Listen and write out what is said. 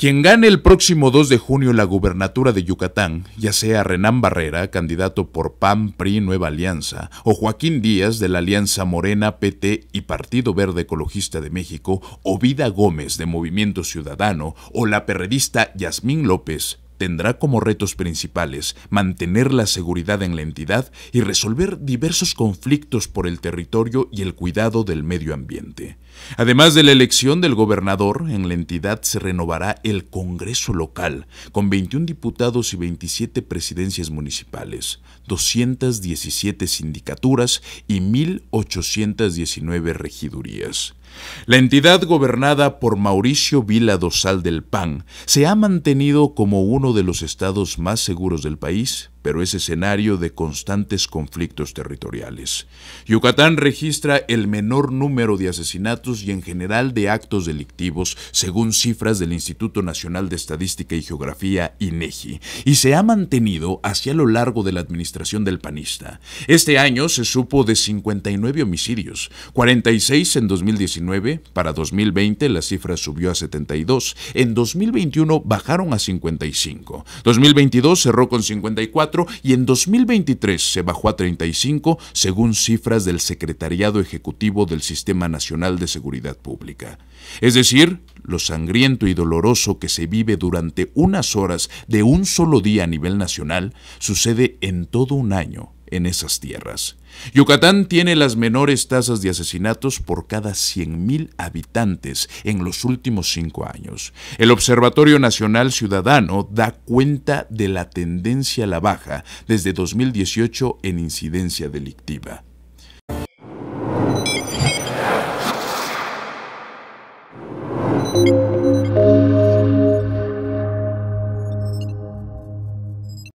Quien gane el próximo 2 de junio la gubernatura de Yucatán, ya sea Renán Barrera, candidato por PAN, PRI, Nueva Alianza, o Joaquín Díaz de la Alianza Morena, PT y Partido Verde Ecologista de México, o Vida Gómez de Movimiento Ciudadano, o la perredista Yasmín López, tendrá como retos principales mantener la seguridad en la entidad y resolver diversos conflictos por el territorio y el cuidado del medio ambiente. Además de la elección del gobernador, en la entidad se renovará el Congreso local, con 21 diputados y 27 presidencias municipales, 217 sindicaturas y 1.819 regidurías. La entidad gobernada por Mauricio Vila Dosal del PAN se ha mantenido como uno de los estados más seguros del país, pero es escenario de constantes conflictos territoriales. Yucatán registra el menor número de asesinatos y en general de actos delictivos, según cifras del Instituto Nacional de Estadística y Geografía, INEGI, e y se ha mantenido hacia lo largo de la administración del panista. Este año se supo de 59 homicidios, 46 en 2019, para 2020 la cifra subió a 72, en 2021 bajaron a 55, 2022 cerró con 54, y en 2023 se bajó a 35 según cifras del Secretariado Ejecutivo del Sistema Nacional de Seguridad Pública. Es decir, lo sangriento y doloroso que se vive durante unas horas de un solo día a nivel nacional sucede en todo un año en esas tierras. Yucatán tiene las menores tasas de asesinatos por cada 100.000 habitantes en los últimos cinco años. El Observatorio Nacional Ciudadano da cuenta de la tendencia a la baja desde 2018 en incidencia delictiva.